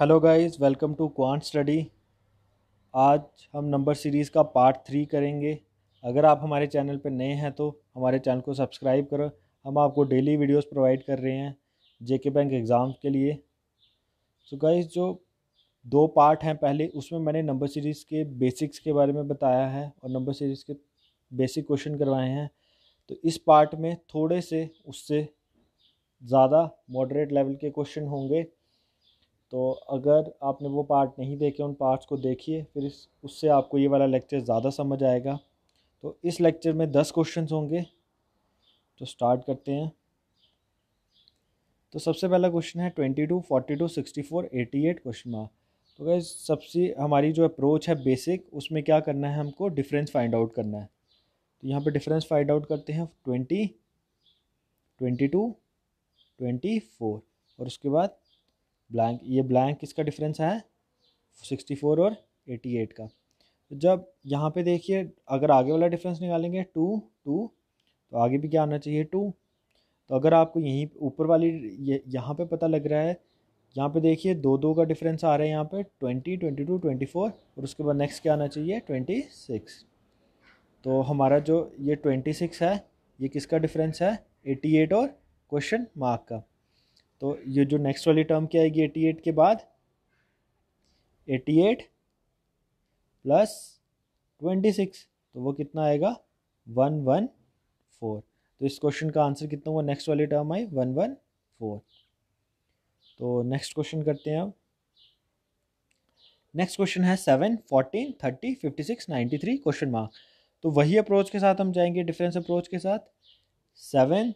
hello guys welcome to quant study आज हम number series का पार्ट थ्री करेंगे अगर आप हमारे चैनल पर नए हैं तो हमारे चैनल को सब्सक्राइब करो हम आपको डेली वीडियोस प्रोवाइड कर रहे हैं जेके बैंक एग्ज़ाम के लिए सो so गाइस जो दो पार्ट हैं पहले उसमें मैंने नंबर सीरीज़ के बेसिक्स के बारे में बताया है और नंबर सीरीज़ के बेसिक क्वेश्चन करवाए हैं तो इस पार्ट में थोड़े से उससे ज़्यादा मॉडरेट लेवल के क्वेश्चन होंगे तो अगर आपने वो पार्ट नहीं देखे उन पार्ट्स को देखिए फिर इस उससे आपको ये वाला लेक्चर ज़्यादा समझ आएगा तो इस लेक्चर में दस क्वेश्चन होंगे तो स्टार्ट करते हैं तो सबसे पहला क्वेश्चन है twenty two forty two sixty four eighty eight question mark तो क्या सबसे हमारी जो अप्रोच है बेसिक उसमें क्या करना है हमको डिफरेंस फाइंड आउट करना है तो यहाँ पे डिफरेंस फाइंड आउट करते हैं twenty twenty two twenty four और उसके बाद ब्लैंक ये ब्लैंक किसका डिफरेंस है 64 और 88 का तो जब यहाँ पे देखिए अगर आगे वाला डिफरेंस निकालेंगे टू टू तो आगे भी क्या आना चाहिए टू तो अगर आपको यहीं ऊपर वाली ये यहाँ पे पता लग रहा है यहाँ पे देखिए दो दो का डिफरेंस आ रहा है यहाँ पे twenty twenty two twenty four और उसके बाद नेक्स्ट क्या आना चाहिए ट्वेंटी सिक्स तो हमारा जो ये ट्वेंटी सिक्स है ये किसका डिफरेंस है एटी एट और क्वेश्चन मार्क का तो ये जो नेक्स्ट वाली टर्म क्या आएगी एटी एट के बाद eighty eight plus twenty six तो वो कितना आएगा वन वन फोर तो इस क्वेश्चन का आंसर कितना हुआ नेक्स्ट वाली टर्म आई वन वन फोर तो नेक्स्ट क्वेश्चन करते हैं अब नेक्स्ट क्वेश्चन है seven fourteen thirty fifty six ninety three question mark तो वही अप्रोच के साथ हम जाएंगे डिफरेंस अप्रोच के साथ seven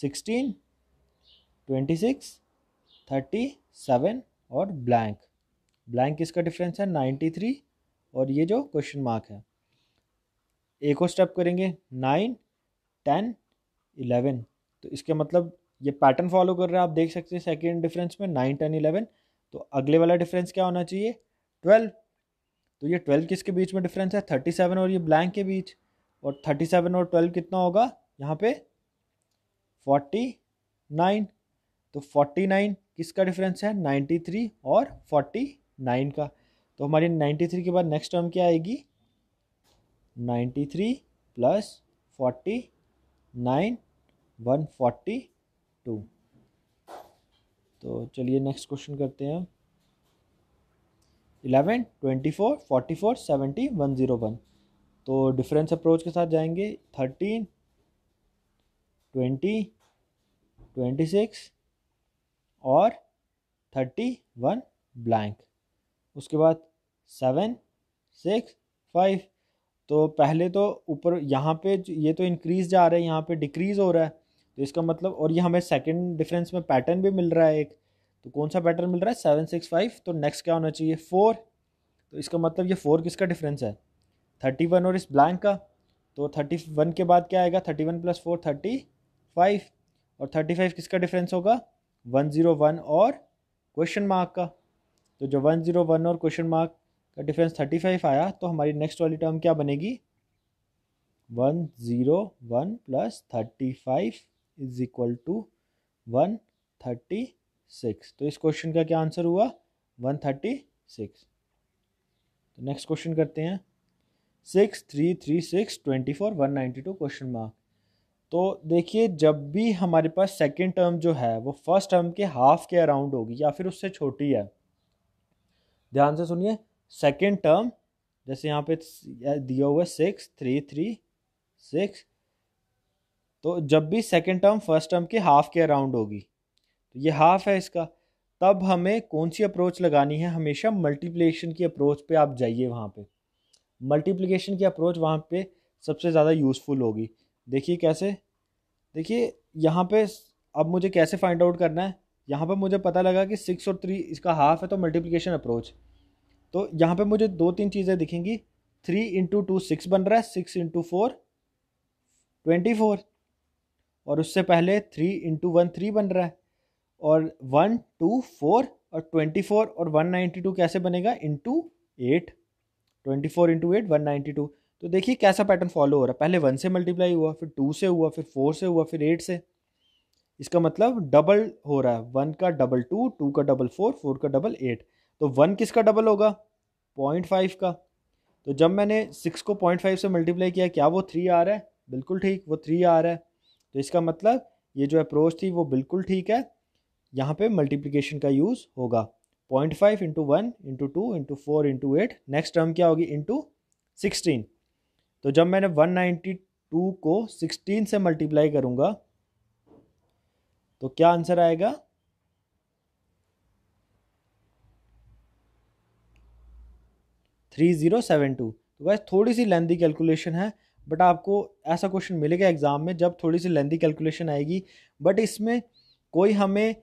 sixteen twenty six thirty seven और ब्लैंक ब्लैंक इसका डिफरेंस है नाइन्टी थ्री और ये जो क्वेश्चन मार्क है एक और स्टेप करेंगे नाइन टेन इलेवन तो इसके मतलब ये पैटर्न फॉलो कर रहे हैं आप देख सकते हैं सेकेंड डिफरेंस में नाइन टेन इलेवन तो अगले वाला डिफरेंस क्या होना चाहिए ट्वेल्व तो ये ट्वेल्व किसके बीच में डिफरेंस है थर्टी सेवन और ये ब्लैंक के बीच और थर्टी सेवन और ट्वेल्व कितना होगा यहाँ पे फोर्टी नाइन तो 49 किसका डिफरेंस है 93 और 49 का तो हमारी 93 के बाद नेक्स्ट टर्म क्या आएगी 93 three plus forty nine one forty two तो चलिए नेक्स्ट क्वेश्चन करते हैं eleven twenty four forty four seventy one zero one तो डिफरेंस अप्रोच के साथ जाएंगे थर्टीन ट्वेंटी ट्वेंटी सिक्स और थर्टी वन ब्लैंक उसके बाद सेवन सिक्स फाइव तो पहले तो ऊपर यहाँ पे ये तो इंक्रीज जा रहा है यहाँ पे डिक्रीज़ हो रहा है तो इसका मतलब और ये हमें सेकंड डिफरेंस में पैटर्न भी मिल रहा है एक तो कौन सा पैटर्न मिल रहा है सेवन सिक्स फाइव तो नेक्स्ट क्या होना चाहिए फोर तो इसका मतलब ये फोर किसका डिफरेंस है थर्टी वन और इस ब्लैंक का तो थर्टी वन के बाद क्या आएगा thirty one plus four thirty five और थर्टी फाइव किसका डिफरेंस होगा 101 और क्वेश्चन मार्क का तो जब 101 और क्वेश्चन मार्क का डिफरेंस 35 आया तो हमारी नेक्स्ट वाली टर्म क्या बनेगी 101 plus thirty five is equal to one thirty six तो इस क्वेश्चन का क्या आंसर हुआ वन थर्टी सिक्स तो नेक्स्ट क्वेश्चन करते हैं six three three six twenty four one ninety two question mark तो देखिए जब भी हमारे पास सेकेंड टर्म जो है वो फर्स्ट टर्म के हाफ के अराउंड होगी या फिर उससे छोटी है ध्यान से सुनिए सेकेंड टर्म जैसे यहाँ पे दिया हुआ सिक्स थ्री थ्री सिक्स तो जब भी सेकेंड टर्म फर्स्ट टर्म के हाफ के अराउंड होगी तो ये हाफ है इसका तब हमें कौन सी अप्रोच लगानी है हमेशा मल्टीप्लिकेशन की अप्रोच पे आप जाइए वहाँ पे मल्टीप्लिकेशन की अप्रोच वहाँ पे सबसे ज़्यादा यूज़फुल होगी देखिए कैसे देखिए यहाँ पे अब मुझे कैसे फाइंड आउट करना है यहाँ पर मुझे पता लगा कि सिक्स और थ्री इसका हाफ है तो मल्टीप्लिकेशन अप्रोच तो यहाँ पे मुझे दो तीन चीज़ें दिखेंगी थ्री इंटू टू सिक्स बन रहा है six into four twenty four और उससे पहले थ्री इंटू वन थ्री बन रहा है और वन टू फोर और ट्वेंटी फोर और वन नाइन्टी टू कैसे बनेगा into eight twenty four into eight one ninety two तो देखिए कैसा पैटर्न फॉलो हो रहा है पहले वन से मल्टीप्लाई हुआ फिर टू से हुआ फिर फोर से हुआ फिर एट से इसका मतलब डबल हो रहा है वन का डबल टू टू का डबल फोर फोर का डबल एट तो वन किसका डबल होगा पॉइंट फाइव का तो जब मैंने सिक्स को पॉइंट फाइव से मल्टीप्लाई किया क्या वो थ्री आ रहा है बिल्कुल ठीक वो थ्री आ रहा है तो इसका मतलब ये जो अप्रोच थी वो बिल्कुल ठीक है यहाँ पे मल्टीप्लीकेशन का यूज़ होगा point five into one into two into four into eight next term क्या होगी इंटू सिक्सटीन तो जब मैंने 192 को 16 से मल्टीप्लाई करूँगा तो क्या आंसर आएगा थ्री ज़ीरो सेवन टू तो वैसे थोड़ी सी लेंदी कैलकुलेशन है बट आपको ऐसा क्वेश्चन मिलेगा एग्ज़ाम में जब थोड़ी सी लेंदी कैलकुलेशन आएगी बट इसमें कोई हमें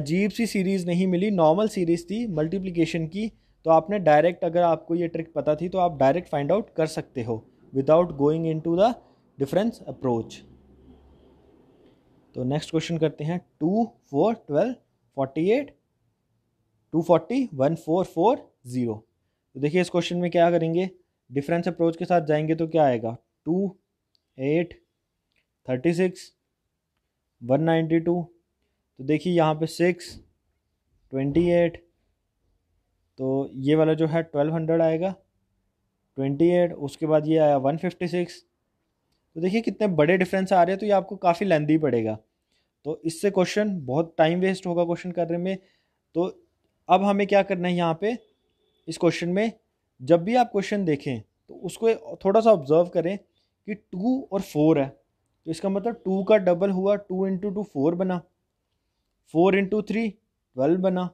अजीब सी सीरीज़ नहीं मिली नॉर्मल सीरीज़ थी मल्टीप्लिकेशन की तो आपने डायरेक्ट अगर आपको ये ट्रिक पता थी तो आप डायरेक्ट फाइंड आउट कर सकते हो without going into the difference approach तो नेक्स्ट क्वेश्चन करते हैं two four twelve forty eight two forty one four four zero तो देखिए इस क्वेश्चन में क्या करेंगे डिफरेंस अप्रोच के साथ जाएंगे तो क्या आएगा two eight thirty six one ninety two तो देखिए यहाँ पे सिक्स ट्वेंटी एट तो ये वाला जो है ट्वेल्व हंड्रेड आएगा ट्वेंटी एट उसके बाद ये आया वन फिफ्टी सिक्स तो देखिए कितने बड़े डिफरेंस आ रहे हैं तो ये आपको काफ़ी लेंदी पड़ेगा तो इससे क्वेश्चन बहुत टाइम वेस्ट होगा क्वेश्चन करने में तो अब हमें क्या करना है यहाँ पे इस क्वेश्चन में जब भी आप क्वेश्चन देखें तो उसको थोड़ा सा ऑब्जर्व करें कि टू और फोर है तो इसका मतलब टू का डबल हुआ टू इंटू टू फोर बना फोर इंटू थ्री ट्वेल्व बना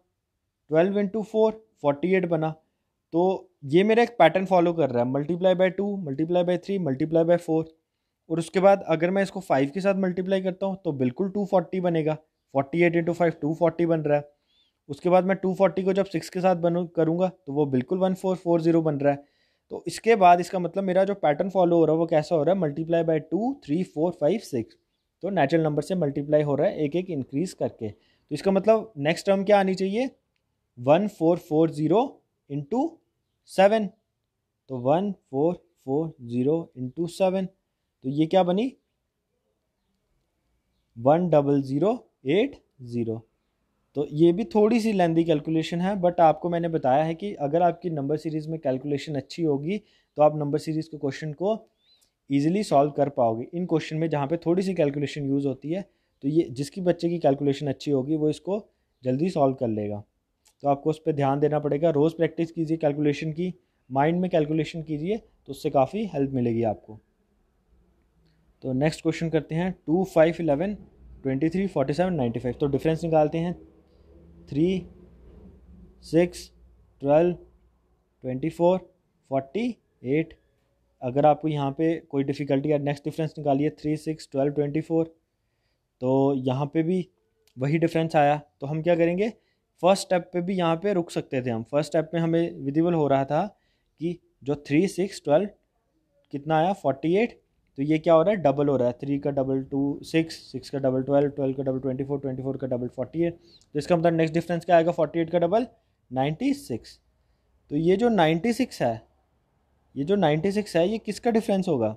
twelve into four forty eight बना तो ये मेरा एक पैटर्न फॉलो कर रहा है multiply by two multiply by three multiply by four और उसके बाद अगर मैं इसको फाइव के साथ मल्टीप्लाई करता हूँ तो बिल्कुल टू फोर्टी बनेगा forty eight into five two forty बन रहा है उसके बाद मैं टू फोर्टी को जब सिक्स के साथ बनू करूँगा तो वो बिल्कुल वन फोर फोर जीरो बन रहा है तो इसके बाद इसका मतलब मेरा जो पैटर्न फॉलो हो रहा है वो कैसा हो रहा है multiply by two three four five six तो नेचुरल नंबर से मल्टीप्लाई हो रहा है एक एक इंक्रीज़ करके तो इसका मतलब नेक्स्ट टर्म क्या आनी चाहिए one four four zero into seven तो one four four zero into seven तो ये क्या बनी one double zero eight zero तो ये भी थोड़ी सी लेंदी कैलकुलेशन है बट आपको मैंने बताया है कि अगर आपकी नंबर सीरीज़ में कैलकुलेशन अच्छी होगी तो आप नंबर सीरीज़ के क्वेश्चन को ईजिली सॉल्व कर पाओगे इन क्वेश्चन में जहाँ पे थोड़ी सी कैलकुलेशन यूज़ होती है तो ये जिसकी बच्चे की कैलकुलेशन अच्छी होगी वो इसको जल्दी सॉल्व कर लेगा तो आपको उस पर ध्यान देना पड़ेगा रोज़ प्रैक्टिस कीजिए कैलकुलेशन की माइंड में कैलकुलेशन कीजिए तो उससे काफ़ी हेल्प मिलेगी आपको तो नेक्स्ट क्वेश्चन करते हैं two five eleven twenty three forty seven ninety five तो डिफरेंस निकालते हैं three six twelve twenty four forty eight अगर आपको यहाँ पे कोई डिफ़िकल्टी या नेक्स्ट डिफरेंस निकालिए three six twelve twenty four तो यहाँ पे भी वही डिफरेंस आया तो हम क्या करेंगे फर्स्ट स्टेप पे भी यहाँ पे रुक सकते थे हम फर्स्ट स्टेप में हमें विजिबल हो रहा था कि जो थ्री सिक्स ट्वेल्व कितना आया फोर्टी एट तो ये क्या हो रहा है डबल हो रहा है थ्री का डबल टू सिक्स सिक्स का डबल ट्वेल्व ट्वेल्व का double twenty four twenty four का डबल फोर्टी एट तो इसका मतलब नेक्स्ट डिफरेंस क्या आएगा फोर्टी एट का डबल नाइन्टी सिक्स तो ये जो नाइन्टी सिक्स है ये जो नाइन्टी सिक्स है ये किसका डिफरेंस होगा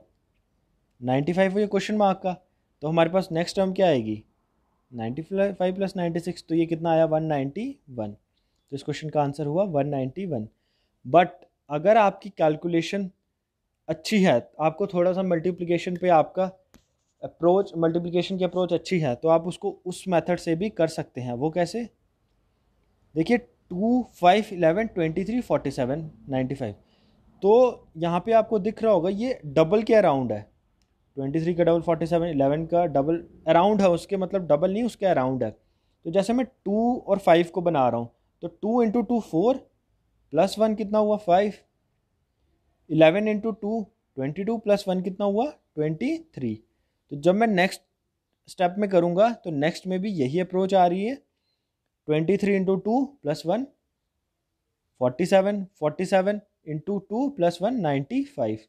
नाइन्टी फाइव ये क्वेश्चन मार्क का तो हमारे पास नेक्स्ट टर्म क्या आएगी ninety five plus ninety six तो ये कितना आया वन नाइन्टी वन तो इस क्वेश्चन का आंसर हुआ वन नाइन्टी वन बट अगर आपकी कैलकुलेशन अच्छी है आपको थोड़ा सा मल्टीप्लिकेशन पे आपका अप्रोच मल्टीप्लिकेशन की अप्रोच अच्छी है तो आप उसको उस मेथड से भी कर सकते हैं वो कैसे देखिए two five eleven twenty three forty seven ninety five तो यहाँ पे आपको दिख रहा होगा ये डबल के अराउंड है ट्वेंटी थ्री का डबल फोर्टी सेवन इलेवन का डबल अराउंड है उसके मतलब डबल नहीं उसके अराउंड है तो जैसे मैं टू और फाइव को बना रहा हूँ तो two into two four plus one कितना हुआ five eleven into two twenty two plus one कितना हुआ ट्वेंटी थ्री तो जब मैं नेक्स्ट स्टेप में करूँगा तो नेक्स्ट में भी यही अप्रोच आ रही है twenty three into two plus one forty seven forty seven into two plus one ninety five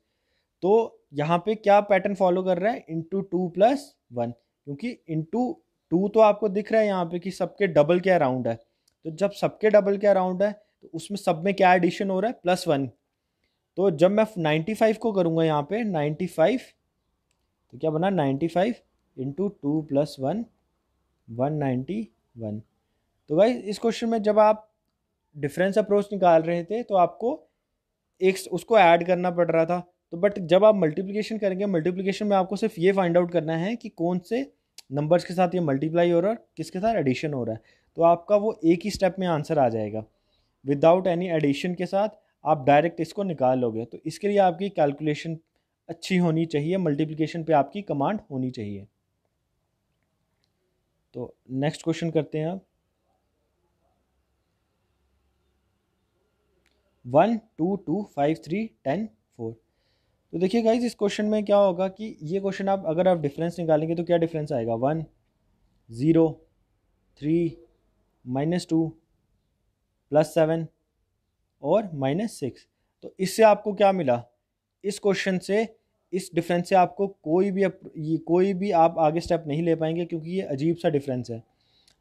तो यहाँ पे क्या पैटर्न फॉलो कर रहा है इंटू टू प्लस वन क्योंकि इंटू टू तो आपको दिख रहा है यहाँ पे कि सबके डबल के अराउंड है तो जब सबके डबल के अराउंड है तो उसमें सब में क्या एडिशन हो रहा है प्लस वन तो जब मैं नाइन्टी फाइव को करूँगा यहाँ पे फाइव तो क्या बना ninety five into two plus one one ninety one तो भाई इस क्वेश्चन में जब आप डिफरेंस अप्रोच निकाल रहे थे तो आपको एक उसको ऐड करना पड़ रहा था तो बट जब आप मल्टीप्लीकेशन करेंगे मल्टीप्लीकेशन में आपको सिर्फ ये फाइंड आउट करना है कि कौन से नंबर्स के साथ ये मल्टीप्लाई हो रहा है किसके साथ एडिशन हो रहा है तो आपका वो एक ही स्टेप में आंसर आ जाएगा विदाउट एनी एडिशन के साथ आप डायरेक्ट इसको निकाल लोगे तो इसके लिए आपकी कैलकुलेशन अच्छी होनी चाहिए मल्टीप्लीकेशन पे आपकी कमांड होनी चाहिए तो नेक्स्ट क्वेश्चन करते हैं आप one two two five three ten four तो देखिए गाइज इस क्वेश्चन में क्या होगा कि ये क्वेश्चन आप अगर आप डिफरेंस निकालेंगे तो क्या डिफरेंस आएगा one zero three minus two plus seven और माइनस सिक्स तो इससे आपको क्या मिला इस क्वेश्चन से इस डिफरेंस से आपको कोई भी ये कोई भी आप आगे स्टेप नहीं ले पाएंगे क्योंकि ये अजीब सा डिफरेंस है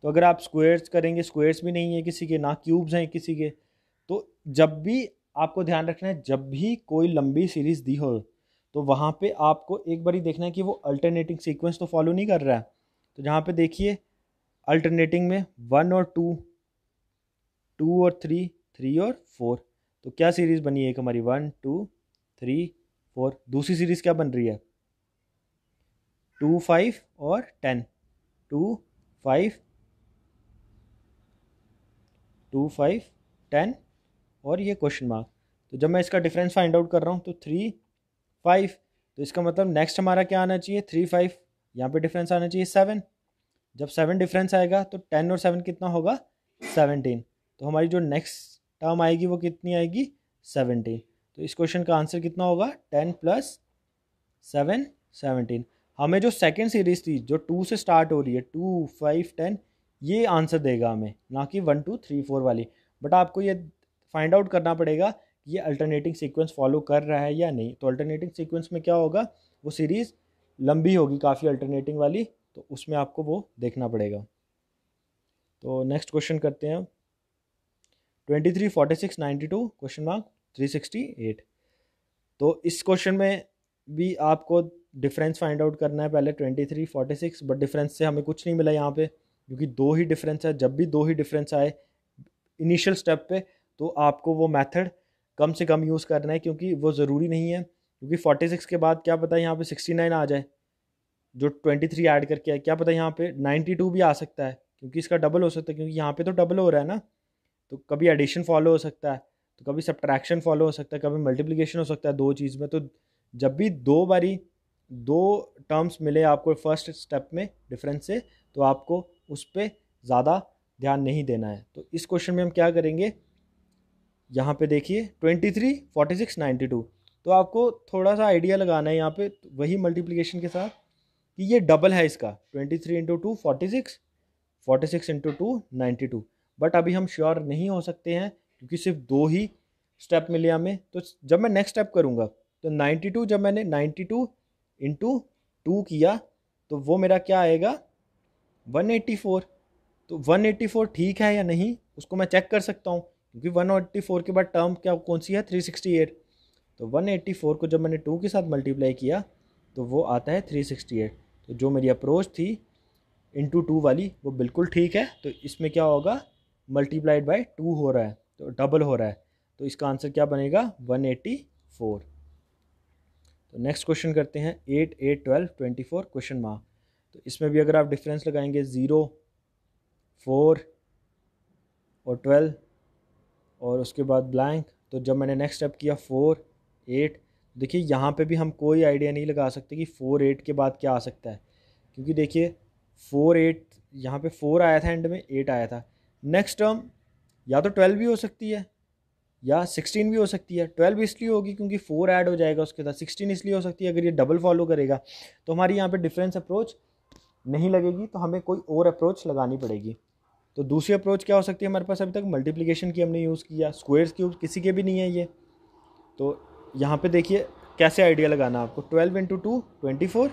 तो अगर आप स्क्वेयर्स करेंगे स्क्वेयर्स भी नहीं है किसी के ना क्यूब्स हैं किसी के तो जब भी आपको ध्यान रखना है जब भी कोई लंबी सीरीज़ दी हो तो वहाँ पे आपको एक बारी देखना है कि वो अल्टरनेटिंग सीक्वेंस तो फॉलो नहीं कर रहा है तो जहाँ पे देखिए अल्टरनेटिंग में वन और टू टू और थ्री थ्री और फोर तो क्या सीरीज़ बनी है एक हमारी वन टू थ्री फोर दूसरी सीरीज़ क्या बन रही है टू फाइव और ten two five two five ten और ये क्वेश्चन मार्क तो जब मैं इसका डिफरेंस फाइंड आउट कर रहा हूँ तो थ्री फाइव तो इसका मतलब नेक्स्ट हमारा क्या आना चाहिए थ्री फाइव यहाँ पे डिफरेंस आना चाहिए सेवन जब सेवन डिफरेंस आएगा तो टेन और सेवन कितना होगा सेवनटीन तो हमारी जो नेक्स्ट टर्म आएगी वो कितनी आएगी सेवनटीन तो इस क्वेश्चन का आंसर कितना होगा टेन प्लस सेवन सेवनटीन हमें जो सेकेंड सीरीज थी जो टू से स्टार्ट हो रही है टू फाइव टेन ये आंसर देगा हमें ना कि वन टू थ्री फोर वाली बट आपको ये फाइंड आउट करना पड़ेगा कि ये अल्टरनेटिंग सीक्वेंस फॉलो कर रहा है या नहीं तो अल्टरनेटिंग सीक्वेंस में क्या होगा वो सीरीज़ लंबी होगी काफ़ी अल्टरनेटिंग वाली तो उसमें आपको वो देखना पड़ेगा तो नेक्स्ट क्वेश्चन करते हैं twenty three forty six ninety two question mark three sixty eight तो इस क्वेश्चन में भी आपको डिफरेंस फाइंड आउट करना है पहले twenty three forty six but difference से हमें कुछ नहीं मिला यहाँ पे क्योंकि दो ही डिफरेंस है जब भी दो ही डिफरेंस आए इनिशियल स्टेप पे तो आपको वो मेथड कम से कम यूज़ करना है क्योंकि वो ज़रूरी नहीं है क्योंकि फोर्टी सिक्स के बाद क्या पता यहाँ पे सिक्सटी नाइन आ जाए जो ट्वेंटी थ्री ऐड करके आए क्या पता यहाँ पे नाइन्टी टू भी आ सकता है क्योंकि इसका डबल हो सकता है क्योंकि यहाँ पे तो डबल हो रहा है ना तो कभी एडिशन फॉलो हो सकता है तो कभी सब्ट्रैक्शन फॉलो हो सकता है कभी मल्टीप्लीकेशन हो सकता है दो चीज़ में तो जब भी दो बारी दो टर्म्स मिले आपको फर्स्ट स्टेप में डिफरेंस से तो आपको उस पर ज़्यादा ध्यान नहीं देना है तो इस क्वेश्चन में हम क्या करेंगे यहाँ पे देखिए twenty three forty six ninety two तो आपको थोड़ा सा आइडिया लगाना है यहाँ पे तो वही मल्टीप्लिकेशन के साथ कि ये डबल है इसका twenty three into two forty six forty six into two ninety two but अभी हम श्योर नहीं हो सकते हैं क्योंकि सिर्फ दो ही स्टेप मिले हमें तो जब मैं नेक्स्ट स्टेप करूँगा तो नाइन्टी टू जब मैंने नाइन्टी टू इंटू टू किया तो वो मेरा क्या आएगा वन एट्टी फोर तो वन एट्टी फोर ठीक है या नहीं उसको मैं चेक कर सकता हूँ क्योंकि 184 के बाद टर्म क्या कौन सी है 368 तो 184 को जब मैंने टू के साथ मल्टीप्लाई किया तो वो आता है 368 तो जो मेरी अप्रोच थी इंटू टू वाली वो बिल्कुल ठीक है तो इसमें क्या होगा मल्टीप्लाइड बाई टू हो रहा है तो डबल हो रहा है तो इसका आंसर क्या बनेगा फोर तो नेक्स्ट क्वेश्चन करते हैं eight eight twelve twenty four question mark तो इसमें भी अगर आप डिफरेंस लगाएंगे ज़ीरो फोर और ट्वेल्व और उसके बाद ब्लैंक तो जब मैंने नेक्स्ट स्टेप किया फोर एट देखिए यहाँ पे भी हम कोई आइडिया नहीं लगा सकते कि फ़ोर एट के बाद क्या आ सकता है क्योंकि देखिए फ़ोर एट यहाँ पे फोर आया था एंड में एट आया था नेक्स्ट टर्म या तो ट्वेल्व भी हो सकती है या सिक्सटीन भी हो सकती है ट्वेल्व इसलिए होगी क्योंकि फोर ऐड हो जाएगा उसके साथ सिक्सटीन इसलिए हो सकती है अगर ये डबल फॉलो करेगा तो हमारी यहाँ पर डिफरेंस अप्रोच नहीं लगेगी तो हमें कोई और अप्रोच लगानी पड़ेगी तो दूसरी अप्रोच क्या हो सकती है हमारे पास अभी तक मल्टीप्लीकेशन की हमने यूज़ किया स्क्वेयर्स क्यूब किसी के भी नहीं है ये तो यहाँ पे देखिए कैसे आइडिया लगाना आपको twelve into two twenty four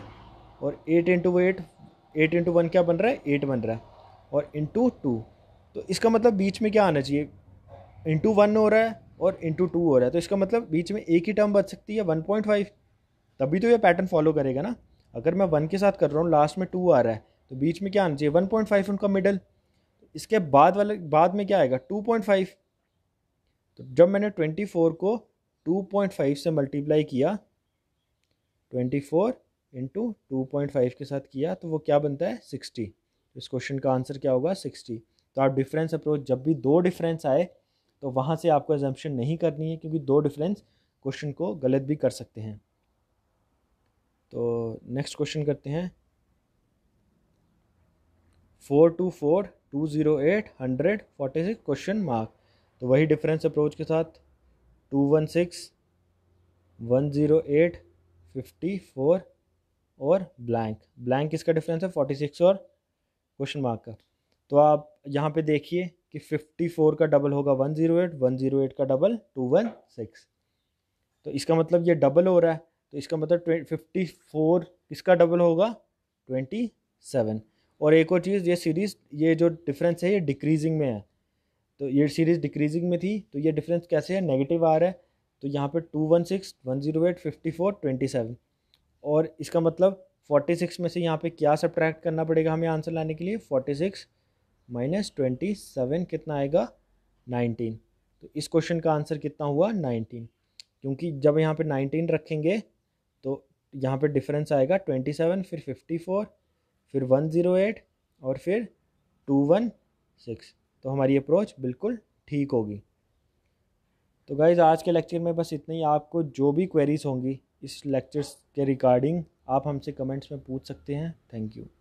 और eight into eight eight into one क्या बन रहा है एट बन रहा है और इंटू टू तो इसका मतलब बीच में क्या आना चाहिए इंटू वन हो रहा है और इंटू टू हो रहा है तो इसका मतलब बीच में एक ही टर्म बच सकती है वन पॉइंट फाइव तभी तो ये पैटर्न फॉलो करेगा ना अगर मैं वन के साथ कर रहा हूँ लास्ट में टू आ रहा है तो बीच में क्या आना चाहिए वन पॉइंट फाइव उनका मिडल इसके बाद वाले बाद में क्या आएगा 2.5 तो जब मैंने 24 को 2.5 से मल्टीप्लाई किया 24 फोर इंटू टू के साथ किया तो वो क्या बनता है 60 इस क्वेश्चन का आंसर क्या होगा 60 तो आप डिफरेंस अप्रोच जब भी दो डिफरेंस आए तो वहाँ से आपको एजम्पन नहीं करनी है क्योंकि दो डिफरेंस क्वेश्चन को गलत भी कर सकते हैं तो नेक्स्ट क्वेश्चन करते हैं four two four two zero eight hundred forty six question mark तो वही डिफरेंस अप्रोच के साथ two one six one zero eight fifty four और ब्लैंक ब्लैंक इसका डिफरेंस है फोर्टी सिक्स और क्वेश्चन मार्क का तो आप यहाँ पे देखिए कि फिफ्टी फोर का डबल होगा one zero eight one zero eight का डबल टू वन सिक्स तो इसका मतलब ये डबल हो रहा है तो इसका मतलब फिफ्टी फोर किसका डबल होगा ट्वेंटी सेवन और एक और चीज़ ये सीरीज़ ये जो डिफरेंस है ये डिक्रीजिंग में है तो ये सीरीज़ डिक्रीजिंग में थी तो ये डिफरेंस कैसे है नेगेटिव आ रहा है तो यहाँ पे two one six one zero eight fifty four twenty seven और इसका मतलब फोर्टी सिक्स में से यहाँ पे क्या सब्ट्रैक्ट करना पड़ेगा हमें आंसर लाने के लिए forty six minus twenty seven कितना आएगा नाइनटीन तो इस क्वेश्चन का आंसर कितना हुआ नाइनटीन क्योंकि जब यहाँ पे नाइनटीन रखेंगे तो यहाँ पे डिफरेंस आएगा ट्वेंटी सेवन फिर फिफ्टी फोर फिर वन ज़ीरो एट और फिर टू वन सिक्स तो हमारी अप्रोच बिल्कुल ठीक होगी तो गाइज़ आज के लेक्चर में बस इतना ही आपको जो भी क्वेरीज होंगी इस लेक्चर्स के रिगार्डिंग आप हमसे कमेंट्स में पूछ सकते हैं थैंक यू